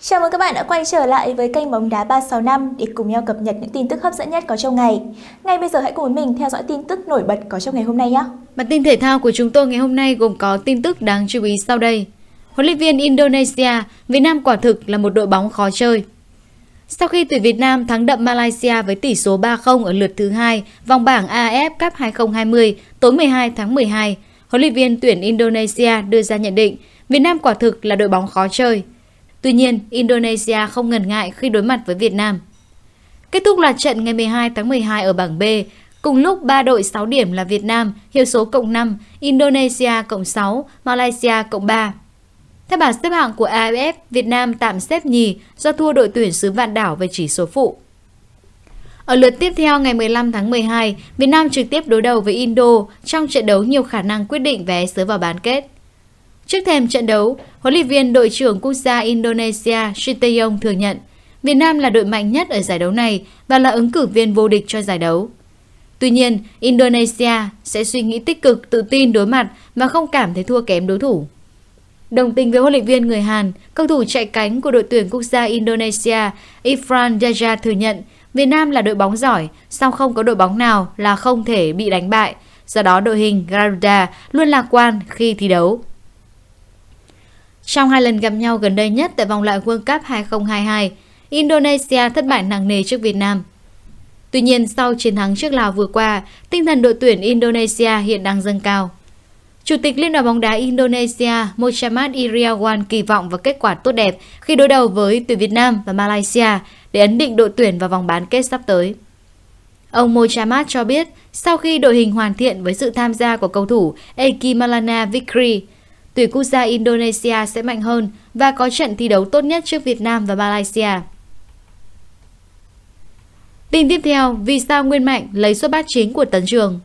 Chào mừng các bạn đã quay trở lại với kênh Bóng Đá 365 để cùng nhau cập nhật những tin tức hấp dẫn nhất có trong ngày. Ngay bây giờ hãy cùng với mình theo dõi tin tức nổi bật có trong ngày hôm nay nhé. Bản tin thể thao của chúng tôi ngày hôm nay gồm có tin tức đáng chú ý sau đây. Huấn luyện viên Indonesia, Việt Nam quả thực là một đội bóng khó chơi. Sau khi tuyển Việt Nam thắng đậm Malaysia với tỷ số 3-0 ở lượt thứ hai vòng bảng AF Cup 2020 tối 12 tháng 12, huấn luyện viên tuyển Indonesia đưa ra nhận định Việt Nam quả thực là đội bóng khó chơi – Tuy nhiên, Indonesia không ngần ngại khi đối mặt với Việt Nam. Kết thúc loạt trận ngày 12 tháng 12 ở bảng B, cùng lúc 3 đội 6 điểm là Việt Nam, hiệu số cộng 5, Indonesia cộng 6, Malaysia cộng 3. Theo bảng xếp hạng của AFF, Việt Nam tạm xếp nhì do thua đội tuyển xứ Vạn Đảo về chỉ số phụ. Ở lượt tiếp theo ngày 15 tháng 12, Việt Nam trực tiếp đối đầu với Indo trong trận đấu nhiều khả năng quyết định vé sớm vào bán kết. Trước thềm trận đấu, huấn luyện viên đội trưởng quốc gia Indonesia Sinteyong thừa nhận Việt Nam là đội mạnh nhất ở giải đấu này và là ứng cử viên vô địch cho giải đấu. Tuy nhiên, Indonesia sẽ suy nghĩ tích cực, tự tin đối mặt và không cảm thấy thua kém đối thủ. Đồng tình với huấn luyện viên người Hàn, cầu thủ chạy cánh của đội tuyển quốc gia Indonesia Ifran Jaja thừa nhận Việt Nam là đội bóng giỏi, song không có đội bóng nào là không thể bị đánh bại. Do đó đội hình Garuda luôn lạc quan khi thi đấu. Trong hai lần gặp nhau gần đây nhất tại vòng loại World Cup 2022, Indonesia thất bại nặng nề trước Việt Nam. Tuy nhiên, sau chiến thắng trước Lào vừa qua, tinh thần đội tuyển Indonesia hiện đang dâng cao. Chủ tịch Liên đoàn bóng đá Indonesia Mochamad Iriawan kỳ vọng vào kết quả tốt đẹp khi đối đầu với tuyển Việt Nam và Malaysia để ấn định đội tuyển vào vòng bán kết sắp tới. Ông Mochamad cho biết, sau khi đội hình hoàn thiện với sự tham gia của cầu thủ Eki Malana Vikri, tuyển quốc gia Indonesia sẽ mạnh hơn và có trận thi đấu tốt nhất trước Việt Nam và Malaysia. Tin tiếp theo, vì sao Nguyên Mạnh lấy xuất bát chính của Tấn Trường?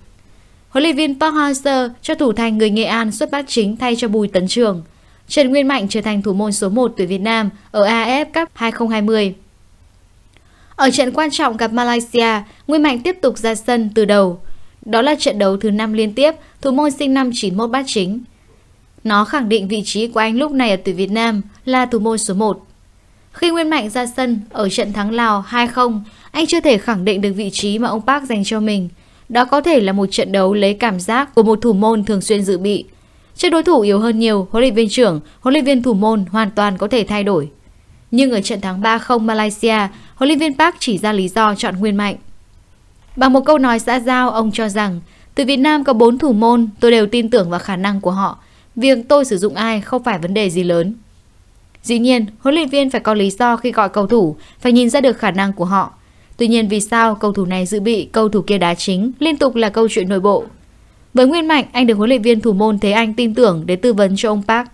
Huấn luyện viên Park Hang-seo cho thủ thành người Nghệ An xuất bát chính thay cho Bùi Tấn Trường. Trần Nguyên Mạnh trở thành thủ môn số 1 tuyển Việt Nam ở AF Cup 2020. Ở trận quan trọng gặp Malaysia, Nguyên Mạnh tiếp tục ra sân từ đầu. Đó là trận đấu thứ 5 liên tiếp, thủ môn sinh năm 91 bát chính. Nó khẳng định vị trí của anh lúc này ở tuyển Việt Nam là thủ môn số 1. Khi Nguyên Mạnh ra sân ở trận thắng Lào 2-0, anh chưa thể khẳng định được vị trí mà ông Park dành cho mình. Đó có thể là một trận đấu lấy cảm giác của một thủ môn thường xuyên dự bị. Trước đối thủ yếu hơn nhiều, huấn luyện viên trưởng, huấn luyện viên thủ môn hoàn toàn có thể thay đổi. Nhưng ở trận thắng 3-0 Malaysia, huấn luyện viên Park chỉ ra lý do chọn Nguyên Mạnh. Bằng một câu nói xã giao, ông cho rằng từ Việt Nam có 4 thủ môn, tôi đều tin tưởng vào khả năng của họ. Việc tôi sử dụng ai không phải vấn đề gì lớn. Dĩ nhiên, huấn luyện viên phải có lý do khi gọi cầu thủ, phải nhìn ra được khả năng của họ. Tuy nhiên vì sao cầu thủ này dự bị, cầu thủ kia đá chính, liên tục là câu chuyện nội bộ. Với Nguyên Mạnh, anh được huấn luyện viên thủ môn Thế Anh tin tưởng để tư vấn cho ông Park.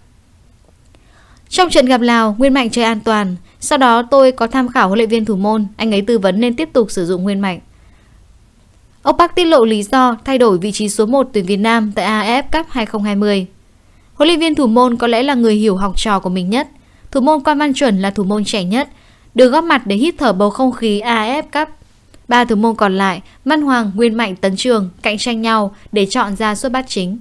Trong trận gặp Lào, Nguyên Mạnh chơi an toàn. Sau đó tôi có tham khảo huấn luyện viên thủ môn, anh ấy tư vấn nên tiếp tục sử dụng Nguyên Mạnh. Ông Park tiết lộ lý do thay đổi vị trí số 1 tuyển Việt Nam tại AF Cup 2020. Huấn luyện viên thủ môn có lẽ là người hiểu học trò của mình nhất. Thủ môn Quan Văn Chuẩn là thủ môn trẻ nhất, được góp mặt để hít thở bầu không khí AF Cup. Ba thủ môn còn lại, Văn Hoàng, Nguyên Mạnh, Tấn Trường cạnh tranh nhau để chọn ra xuất bát chính.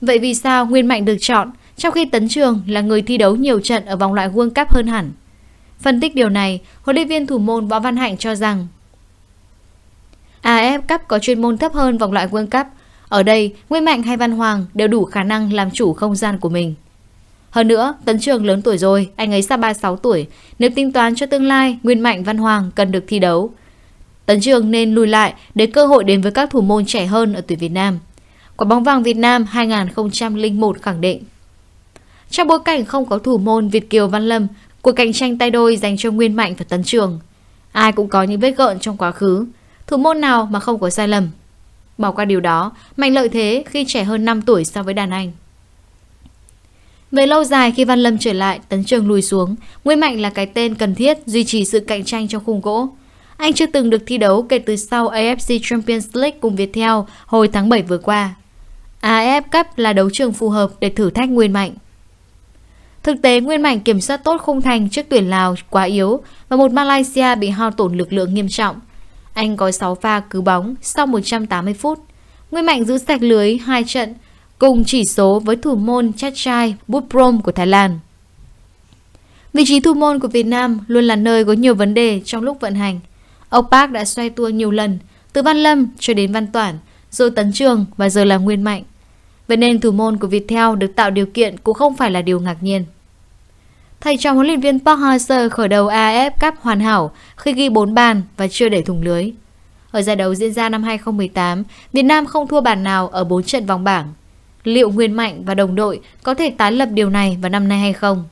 Vậy vì sao Nguyên Mạnh được chọn, trong khi Tấn Trường là người thi đấu nhiều trận ở vòng loại World Cup hơn hẳn? Phân tích điều này, huấn luyện viên thủ môn Võ Văn Hạnh cho rằng AF Cup có chuyên môn thấp hơn vòng loại World Cup ở đây, Nguyên Mạnh hay Văn Hoàng đều đủ khả năng làm chủ không gian của mình. Hơn nữa, Tấn Trường lớn tuổi rồi, anh ấy sắp 36 tuổi. Nếu tính toán cho tương lai, Nguyên Mạnh Văn Hoàng cần được thi đấu. Tấn Trường nên lùi lại để cơ hội đến với các thủ môn trẻ hơn ở tuyển Việt Nam. Quả bóng vàng Việt Nam 2001 khẳng định. Trong bối cảnh không có thủ môn Việt Kiều Văn Lâm, cuộc cạnh tranh tay đôi dành cho Nguyên Mạnh và Tấn Trường. Ai cũng có những vết gợn trong quá khứ. Thủ môn nào mà không có sai lầm, Bỏ qua điều đó, Mạnh lợi thế khi trẻ hơn 5 tuổi so với đàn anh. Về lâu dài khi Văn Lâm trở lại, Tấn Trường lùi xuống, Nguyễn Mạnh là cái tên cần thiết duy trì sự cạnh tranh trong khung gỗ. Anh chưa từng được thi đấu kể từ sau AFC Champions League cùng Viettel hồi tháng 7 vừa qua. AF Cup là đấu trường phù hợp để thử thách Nguyên Mạnh. Thực tế, Nguyên Mạnh kiểm soát tốt khung thành trước tuyển Lào quá yếu và một Malaysia bị hao tổn lực lượng nghiêm trọng. Anh có 6 pha cứu bóng sau 180 phút. nguyên Mạnh giữ sạch lưới 2 trận, cùng chỉ số với thủ môn Chachai Buprom của Thái Lan. Vị trí thủ môn của Việt Nam luôn là nơi có nhiều vấn đề trong lúc vận hành. Ông Park đã xoay tua nhiều lần, từ Văn Lâm cho đến Văn Toản, rồi Tấn Trường và giờ là Nguyên Mạnh. Vậy nên thủ môn của Viettel được tạo điều kiện cũng không phải là điều ngạc nhiên. Thầy trò huấn luyện viên Park Hang-seo khởi đầu AF Cup hoàn hảo khi ghi 4 bàn và chưa để thủng lưới. Ở giải đấu diễn ra năm 2018, Việt Nam không thua bàn nào ở 4 trận vòng bảng. Liệu Nguyên Mạnh và đồng đội có thể tái lập điều này vào năm nay hay không?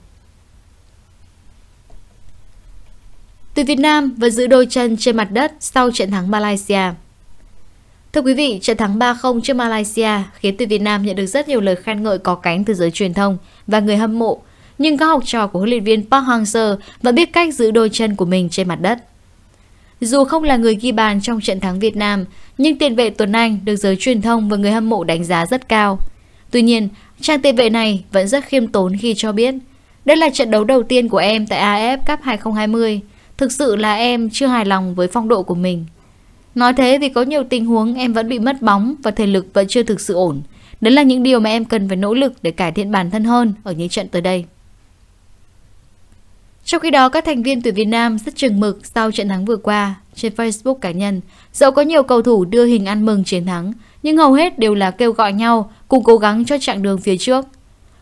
Tuyển Việt Nam vẫn giữ đôi chân trên mặt đất sau trận thắng Malaysia. Thưa quý vị, trận thắng 3-0 trước Malaysia khiến tuyển Việt Nam nhận được rất nhiều lời khen ngợi có cánh từ giới truyền thông và người hâm mộ nhưng các học trò của huấn luyện viên Park Hang-seo vẫn biết cách giữ đôi chân của mình trên mặt đất. Dù không là người ghi bàn trong trận thắng Việt Nam, nhưng tiền vệ Tuấn Anh được giới truyền thông và người hâm mộ đánh giá rất cao. Tuy nhiên, trang tiền vệ này vẫn rất khiêm tốn khi cho biết Đây là trận đấu đầu tiên của em tại AF Cup 2020. Thực sự là em chưa hài lòng với phong độ của mình. Nói thế vì có nhiều tình huống em vẫn bị mất bóng và thể lực vẫn chưa thực sự ổn. đó là những điều mà em cần phải nỗ lực để cải thiện bản thân hơn ở những trận tới đây. Trong khi đó, các thành viên tuyển Việt Nam rất chừng mực sau trận thắng vừa qua trên Facebook cá nhân. Dẫu có nhiều cầu thủ đưa hình ăn mừng chiến thắng, nhưng hầu hết đều là kêu gọi nhau cùng cố gắng cho chặng đường phía trước.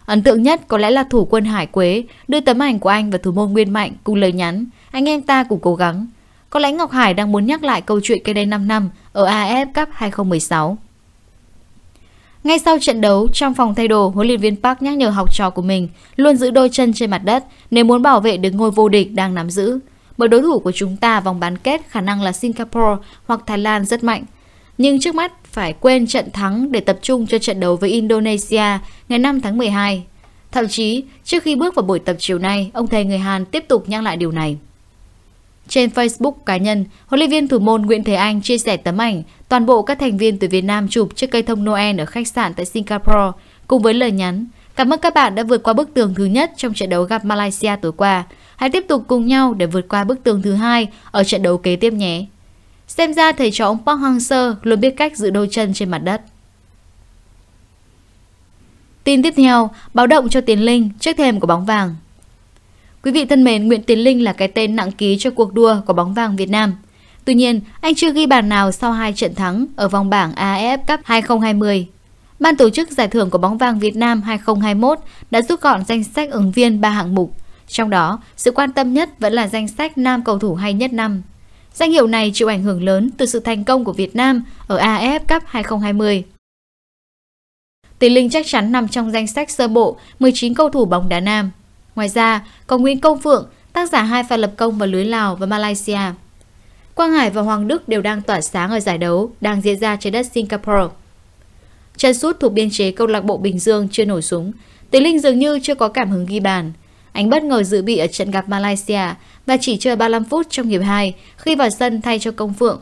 Ấn tượng nhất có lẽ là thủ quân Hải Quế đưa tấm ảnh của anh và thủ môn Nguyên Mạnh cùng lời nhắn anh em ta cùng cố gắng. Có lẽ Ngọc Hải đang muốn nhắc lại câu chuyện cách đây 5 năm ở AF Cup 2016. Ngay sau trận đấu, trong phòng thay đồ, huấn luyện viên Park nhắc nhở học trò của mình luôn giữ đôi chân trên mặt đất nếu muốn bảo vệ được ngôi vô địch đang nắm giữ. Bởi đối thủ của chúng ta vòng bán kết khả năng là Singapore hoặc Thái Lan rất mạnh. Nhưng trước mắt phải quên trận thắng để tập trung cho trận đấu với Indonesia ngày 5 tháng 12. Thậm chí, trước khi bước vào buổi tập chiều nay, ông thầy người Hàn tiếp tục nhắc lại điều này. Trên Facebook cá nhân, huấn luyện viên thủ môn Nguyễn Thế Anh chia sẻ tấm ảnh toàn bộ các thành viên từ Việt Nam chụp trước cây thông Noel ở khách sạn tại Singapore cùng với lời nhắn Cảm ơn các bạn đã vượt qua bức tường thứ nhất trong trận đấu gặp Malaysia tối qua. Hãy tiếp tục cùng nhau để vượt qua bức tường thứ hai ở trận đấu kế tiếp nhé. Xem ra thầy trò ông Park Hang-seo luôn biết cách giữ đôi chân trên mặt đất. Tin tiếp theo, báo động cho Tiến Linh trước thềm của bóng vàng. Quý vị thân mến, Nguyễn Tiến Linh là cái tên nặng ký cho cuộc đua của bóng vàng Việt Nam. Tuy nhiên, anh chưa ghi bàn nào sau hai trận thắng ở vòng bảng AFF Cup 2020. Ban tổ chức giải thưởng của bóng vàng Việt Nam 2021 đã rút gọn danh sách ứng viên ba hạng mục. Trong đó, sự quan tâm nhất vẫn là danh sách nam cầu thủ hay nhất năm. Danh hiệu này chịu ảnh hưởng lớn từ sự thành công của Việt Nam ở AFF Cup 2020. Tiến Linh chắc chắn nằm trong danh sách sơ bộ 19 cầu thủ bóng đá nam. Ngoài ra, có Nguyễn Công Phượng, tác giả hai pha lập công vào lưới Lào và Malaysia. Quang Hải và Hoàng Đức đều đang tỏa sáng ở giải đấu đang diễn ra trên đất Singapore. Trần Sút thuộc biên chế câu lạc bộ Bình Dương chưa nổ súng. Tiến Linh dường như chưa có cảm hứng ghi bàn. Anh bất ngờ dự bị ở trận gặp Malaysia và chỉ chơi 35 phút trong hiệp 2 khi vào sân thay cho Công Phượng.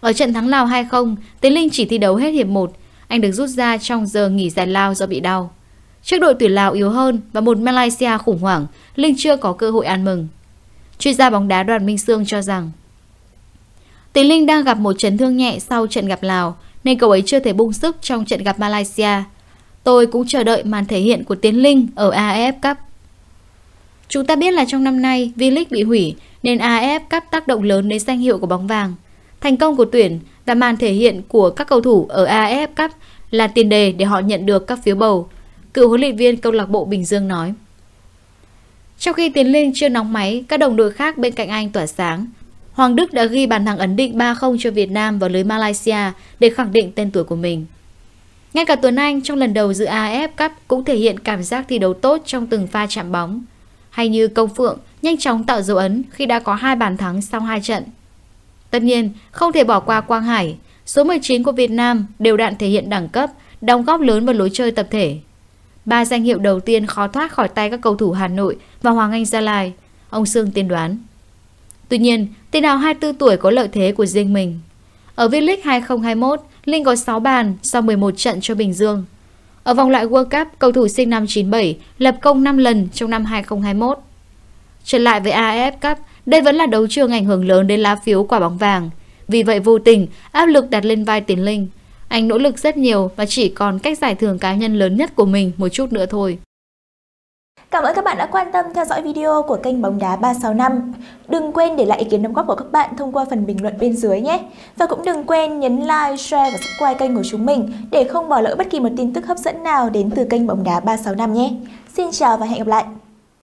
Ở trận thắng Lào 2-0, Tiến Linh chỉ thi đấu hết hiệp 1. Anh được rút ra trong giờ nghỉ giải lao do bị đau. Trước đội tuyển Lào yếu hơn và một Malaysia khủng hoảng, Linh chưa có cơ hội ăn mừng. Chuyên gia bóng đá Đoàn Minh Sương cho rằng Tỷ Linh đang gặp một chấn thương nhẹ sau trận gặp Lào nên cậu ấy chưa thể bung sức trong trận gặp Malaysia. Tôi cũng chờ đợi màn thể hiện của Tiến Linh ở AF Cup. Chúng ta biết là trong năm nay V-League bị hủy nên AF Cup tác động lớn đến danh hiệu của bóng vàng. Thành công của tuyển và màn thể hiện của các cầu thủ ở AF Cup là tiền đề để họ nhận được các phiếu bầu, cựu huấn luyện viên câu lạc bộ Bình Dương nói. Trong khi Tiến Linh chưa nóng máy, các đồng đội khác bên cạnh anh tỏa sáng. Hoàng Đức đã ghi bàn thắng ấn định 3-0 cho Việt Nam vào lưới Malaysia để khẳng định tên tuổi của mình. Ngay cả Tuấn Anh trong lần đầu dự AF Cup cũng thể hiện cảm giác thi đấu tốt trong từng pha chạm bóng. Hay như Công Phượng nhanh chóng tạo dấu ấn khi đã có hai bàn thắng sau hai trận. Tất nhiên, không thể bỏ qua Quang Hải, số 19 của Việt Nam đều đạn thể hiện đẳng cấp, đóng góp lớn vào lối chơi tập thể, Ba danh hiệu đầu tiên khó thoát khỏi tay các cầu thủ Hà Nội và Hoàng Anh Gia Lai, ông Sương tiên đoán. Tuy nhiên, tiền đạo 24 tuổi có lợi thế của riêng mình. Ở V-League 2021, Linh có 6 bàn sau 11 trận cho Bình Dương. Ở vòng loại World Cup, cầu thủ sinh năm 97 lập công 5 lần trong năm 2021. Trở lại với AFF Cup, đây vẫn là đấu trường ảnh hưởng lớn đến lá phiếu quả bóng vàng. Vì vậy vô tình, áp lực đặt lên vai Tiến Linh – anh nỗ lực rất nhiều và chỉ còn cách giải thưởng cá nhân lớn nhất của mình một chút nữa thôi. Cảm ơn các bạn đã quan tâm theo dõi video của kênh Bóng Đá 365. Đừng quên để lại ý kiến đóng góp của các bạn thông qua phần bình luận bên dưới nhé. Và cũng đừng quên nhấn like, share và subscribe kênh của chúng mình để không bỏ lỡ bất kỳ một tin tức hấp dẫn nào đến từ kênh Bóng Đá 365 nhé. Xin chào và hẹn gặp lại!